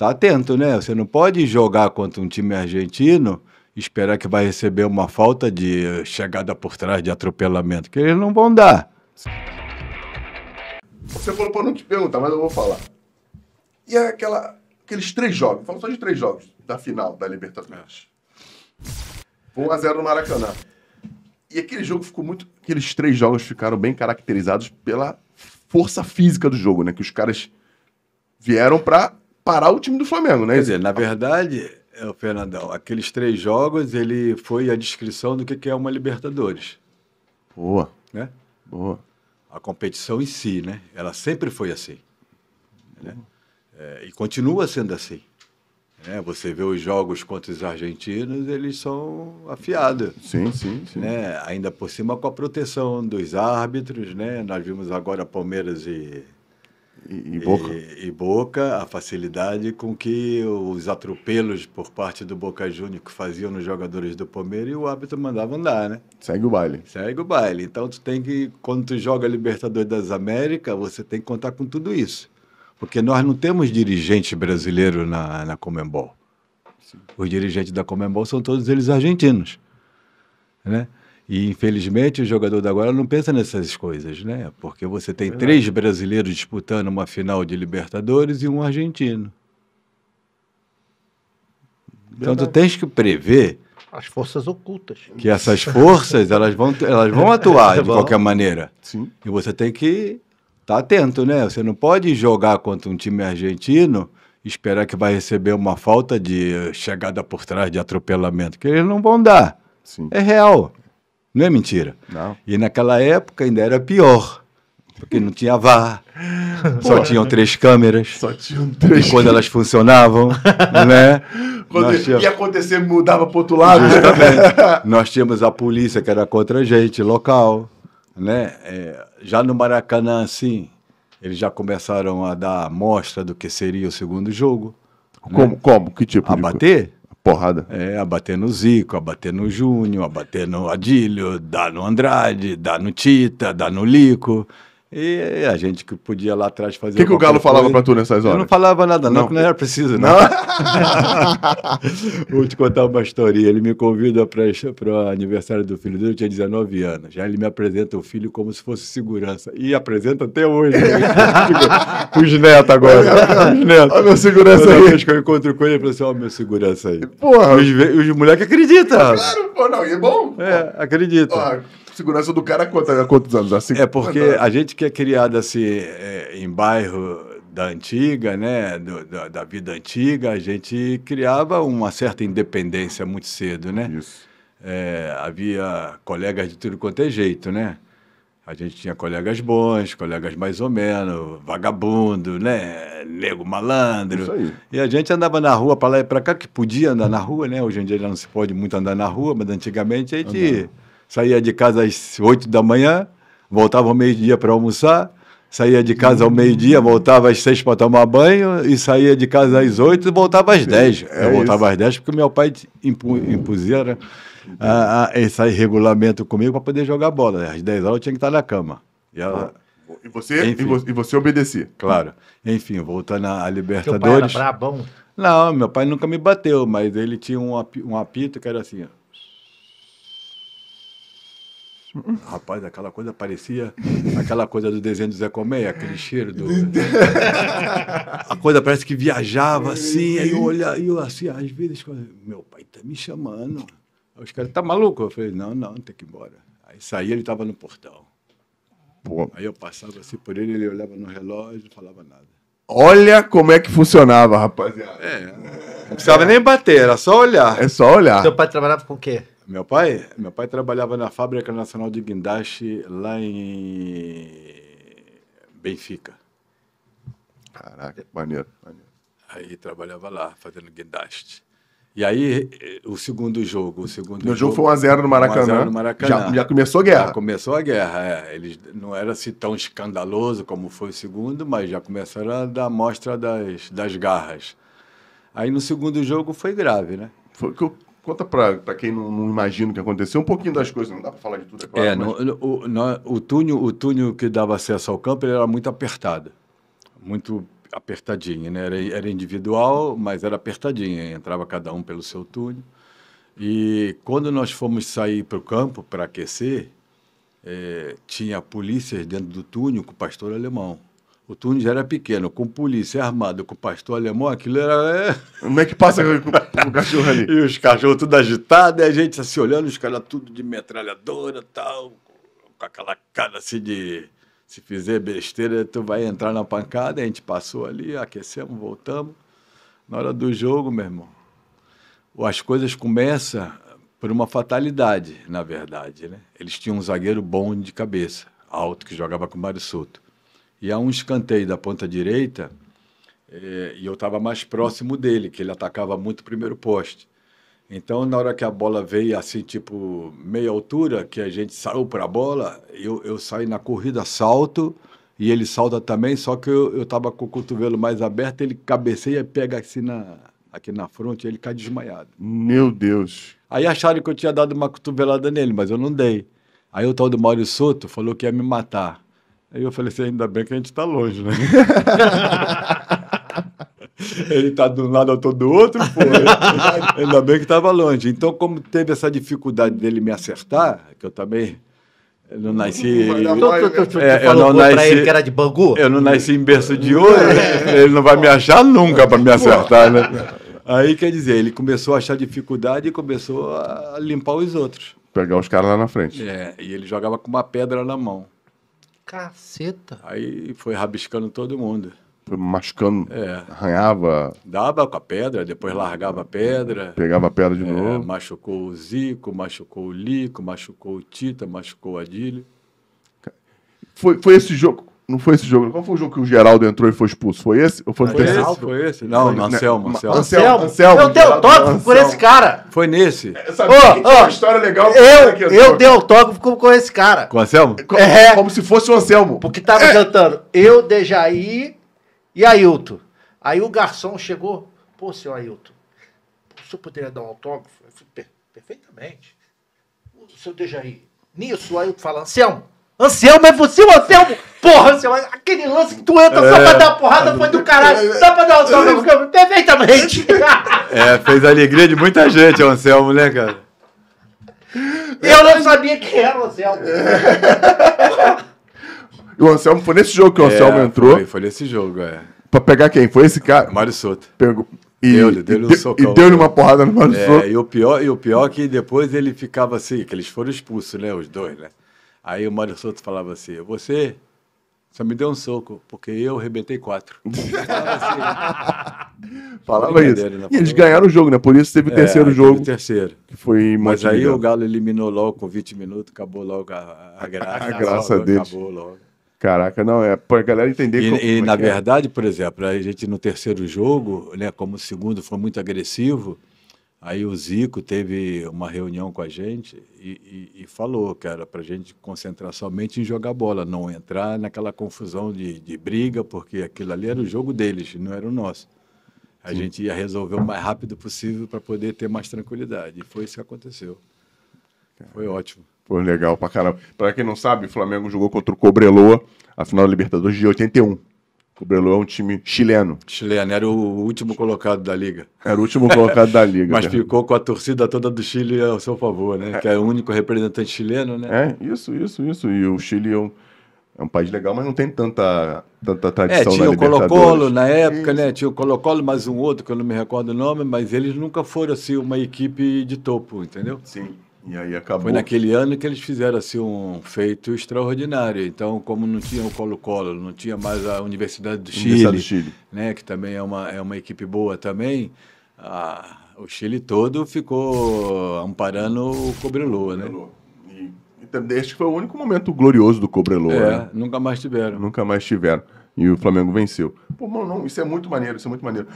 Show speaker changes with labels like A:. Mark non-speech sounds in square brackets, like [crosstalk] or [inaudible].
A: tá atento, né? Você não pode jogar contra um time argentino esperar que vai receber uma falta de chegada por trás, de atropelamento, que eles não vão dar.
B: Você falou para não te perguntar, mas eu vou falar. E é aquela, aqueles três jogos, falando só de três jogos da final da Libertadores. 1x0 no Maracanã. E aquele jogo ficou muito. Aqueles três jogos ficaram bem caracterizados pela força física do jogo, né? Que os caras vieram para parar o
A: time do Flamengo, né? Quer dizer, na verdade, é, o Fernandão, aqueles três jogos, ele foi a descrição do que é uma Libertadores. Boa. Né? Boa. A competição em si, né? Ela sempre foi assim. Né? É, e continua sendo assim. Né? Você vê os jogos contra os argentinos, eles são afiados.
B: Sim, sim, sim.
A: Né? Ainda por cima com a proteção dos árbitros, né? Nós vimos agora Palmeiras e e, e, Boca. E, e, Boca, a facilidade com que os atropelos por parte do Boca Júnior que faziam nos jogadores do Palmeiras e o árbitro mandava andar, né? Segue o baile. Segue o baile. Então tu tem que, quando tu joga Libertadores das Américas, você tem que contar com tudo isso. Porque nós não temos dirigente brasileiro na, na Comembol. Os dirigentes da Comembol são todos eles argentinos, né? E, infelizmente, o jogador da agora não pensa nessas coisas, né? Porque você tem é três brasileiros disputando uma final de Libertadores e um argentino. Então, Verdade. tu tens que prever... As forças ocultas. Que essas forças, elas vão, elas vão [laughs] é, atuar é de qualquer maneira. Sim. E você tem que estar tá atento, né? Você não pode jogar contra um time argentino esperar que vai receber uma falta de chegada por trás, de atropelamento, que eles não vão dar. Sim. É real. Não é mentira. Não. E naquela época ainda era pior, porque não tinha VAR,
B: só tinham três
A: câmeras. Só tinham três. E quando elas funcionavam, né? [laughs] Quando ia tínhamos...
B: acontecer, mudava para outro lado. [laughs]
A: nós tínhamos a polícia que era contra a gente, local, né? É, já no Maracanã, assim, eles já começaram a dar amostra do que seria o segundo jogo. Né? Como? Né? Como? Que tipo? A bater? Porrada. É, a bater no Zico, a bater no Júnior, a bater no Adílio, dá no Andrade, dá no Tita, dá no Lico. E é a gente que podia lá atrás fazer. O que, que o Galo coisa. falava para tu nessas horas? Eu não falava nada, não, não. que não era preciso, não. não. [laughs] Vou te contar uma história. Ele me convida para o aniversário do filho dele, eu tinha 19 anos. Já ele me apresenta o filho como se fosse segurança. E apresenta até hoje. Né? [laughs] Os netos agora. Os netos. Olha meu segurança aí. que eu encontro com ele, ele falou assim: meu segurança aí. Porra. Os, os moleques acreditam. Claro, pô,
B: não, e é bom? É, acredita segurança do cara conta há
A: quantos anos? Assim, é
B: porque a
A: gente que é criado assim é, em bairro da antiga, né, do, da, da, vida antiga, a gente criava uma certa independência muito cedo, né? Isso. É, havia colegas de tudo quanto é jeito, né? A gente tinha colegas bons, colegas mais ou menos, vagabundo, né? Nego malandro. Isso aí. E a gente andava na rua para lá e para cá, que podia andar na rua, né? Hoje em dia já não se pode muito andar na rua, mas antigamente a gente. Andava saía de casa às 8 da manhã, voltava ao meio-dia para almoçar, saía de casa ao meio-dia, voltava às 6 para tomar banho, e saía de casa às 8 e voltava às 10. É eu voltava isso. às 10 porque meu pai impu, a, a, esse regulamento comigo para poder jogar bola. Né? Às 10 horas eu tinha que estar na cama. E ela, ah. E você, e você, e você obedecia. Claro. Enfim, voltando à Libertadores. Seu pai era brabão? Não, meu pai nunca me bateu, mas ele tinha um, apito que era assim, ó. Rapaz, aquela coisa parecia aquela coisa do desenho do Zé Colmeia, aquele cheiro do. [laughs] a coisa parece que viajava assim, aí eu olhava, eu assim, às vezes, meu pai tá me chamando. Aí os caras, tá maluco? Eu falei, não, não, tem que ir embora. Aí saía, ele tava no portão. Pô. Aí eu passava assim por ele, ele olhava no relógio, não falava nada.
B: Olha como é que funcionava, rapaziada.
A: É. Não precisava é. nem bater, era só olhar. É só olhar. Seu pai trabalhava com o quê? Meu pai, meu pai trabalhava na Fábrica Nacional de Guindaste lá em Benfica. Caraca, maneiro, maneiro. Aí trabalhava lá, fazendo guindaste. E aí, eh, o segundo jogo. O segundo Meu jogo, jogo foi 1x0 no Maracanã. no Maracanã. Já, já, começou a guerra. Já começou a guerra, é. Eles não era assim tão escandaloso como foi o segundo, mas já começaram a dar mostra das, das garras. Aí no segundo jogo foi grave, né? Foi, Conta para quem não, não, imagina o que aconteceu, um pouquinho das coisas, não
B: dá para falar de tudo, é claro. É, mas...
A: no, o, no, o, túnel, o túnel que dava acesso ao campo era muito apertado, muito apertadinho, né? Era, era individual, mas era apertadinho, entrava cada um pelo seu túnel. E quando nós fomos sair para o campo para aquecer, é, tinha polícias dentro do túnel com o pastor alemão. O túnel já era pequeno, com polícia armada, com pastor alemão, aquilo era. É. Como é que passa com o cachorro ali? [laughs] e os cachorros tudo agitados, e a gente se assim, olhando, os caras tudo de metralhadora tal, com aquela cara assim de. Se fizer besteira, tu vai entrar na pancada. A gente passou ali, aquecemos, voltamos. Na hora do jogo, meu irmão, as coisas começam por uma fatalidade, na verdade. Né? Eles tinham um zagueiro bom de cabeça, alto, que jogava com o Mário Souto e a um escanteio da ponta direita, é, e eu estava mais próximo dele, que ele atacava muito o primeiro poste. Então, na hora que a bola veio assim, tipo, meia altura, que a gente saiu para a bola, eu, eu saí na corrida, salto, e ele salta também, só que eu estava com o cotovelo mais aberto, ele cabeceia, pega assim na, aqui na fronte, ele cai desmaiado. Meu Deus! Aí acharam que eu tinha dado uma cotovelada nele, mas eu não dei. Aí o tal do Mário Soto falou que ia me matar. Aí eu falei assim, ainda bem que a gente está longe, né? [laughs] Ele está de um lado, eu do outro, pô. [laughs] Ainda bem que estava longe. Então, como teve essa dificuldade dele me acertar, que eu também não nasci. Tu, tu, né? tu, tu é, eu não nasci, ele que era de Bangu? Eu não nasci em berço de ouro, é. né? ele não vai me achar nunca para me acertar, né? Aí quer dizer, ele começou a achar dificuldade e começou a limpar os outros.
B: Pegar os caras lá na frente.
A: É, e ele jogava com uma pedra na mão. Caceta. Aí foi rabiscando todo mundo.
B: Foi machucando, é. arranhava.
A: Dava com a pedra, depois largava a pedra. Pegava
B: a pedra de é, novo.
A: Machucou o Zico, machucou o Lico, machucou o Tita, machucou o Adílio. Foi, foi esse jogo.
B: Não foi esse jogo. Qual foi o jogo que o Geraldo entrou e foi expulso? Foi esse? Ou foi, foi esse? Não, Foi esse? Não, foi, Anselmo, né? Anselmo. Anselmo. Anselmo. Eu dei autógrafo por esse cara.
A: Foi nesse. É, sabe oh, oh, uma história legal. Eu, aqui, eu dei autógrafo com, com esse cara. Com o Anselmo? É. Como se fosse o Anselmo. Porque tava
B: é. cantando eu, Dejaí e Ailton. Aí o garçom chegou. Pô, seu Ailton, o senhor poderia dar um autógrafo? Eu falei, perfeitamente. O seu Dejaí. Nisso, o Ailton fala, Anselmo, Anselmo é você, o Anselmo! Porra, Anselmo, aquele lance que tu entra é, só pra é. dar uma porrada foi do caralho, só pra dar um salve [laughs] perfeitamente! [laughs]
A: É, fez a alegria de muita gente, o Anselmo, né, cara?
B: Eu não sabia quem era o Anselmo. [laughs] E o Anselmo foi nesse jogo que o Anselmo é, entrou. Foi, foi
A: nesse jogo, é.
B: Pra pegar quem? Foi esse cara? Mário Soto. Pegou.
A: E deu-lhe deu um deu uma porrada no Mário é, Soto. E o, pior, e o pior é que depois ele ficava assim, que eles foram expulsos, né? Os dois, né? Aí o Mário Souto falava assim: Você só me deu um soco, porque eu arrebentei quatro. [laughs] falava, assim, falava isso. Né? E eles ganharam
B: o jogo, né? Por isso teve o é, terceiro jogo. jogo. O terceiro. Que foi Mas aí o
A: Galo eliminou logo com 20 minutos, acabou logo a, a graça. a graça [laughs] dele. Acabou logo. Caraca, não, é para a galera entender. E, como, e como é na é. verdade, por exemplo, a gente no terceiro jogo, né, como o segundo foi muito agressivo, Aí o Zico teve uma reunião com a gente e, e, e falou que era para a gente concentrar somente em jogar bola, não entrar naquela confusão de, de, briga, porque aquilo ali era o jogo deles, não era o nosso. A Sim. gente ia resolver o mais rápido possível para poder ter mais tranquilidade. E foi isso que aconteceu. Foi ótimo.
B: Foi legal para caramba.
A: Para quem não sabe, o Flamengo
B: jogou contra o Cobreloa, a final da Libertadores de 81. O Belo é um time chileno.
A: Chileno, era o último colocado da liga. Era o último colocado da liga. [laughs] Mas né? ficou com a torcida toda do Chile ao seu favor, né? É. Que é o único representante chileno, né?
B: É, isso, isso, isso. E o Chile é um, é um país legal, mas não tem tanta, tanta tradição é, tinha o Colo-Colo na
A: época, isso. né? Tinha o Colo-Colo, mais um outro, que eu não me recordo o nome, mas eles nunca foram, assim, uma equipe de topo, entendeu? Sim. E aí acabou. Foi naquele ano que eles fizeram assim, um feito extraordinário. Então, como não tinha o Colo-Colo, não tinha mais a Universidade do Chile, Universidade do Chile. Né, que também é uma, é uma equipe boa também, a, o Chile todo ficou amparando o Cobreloa. Né? Então, este foi o único
B: momento glorioso do Cobreloa. É, né?
A: nunca mais tiveram.
B: Nunca mais tiveram. E o Flamengo venceu. Pô, mano, não, isso é muito maneiro, isso é muito maneiro.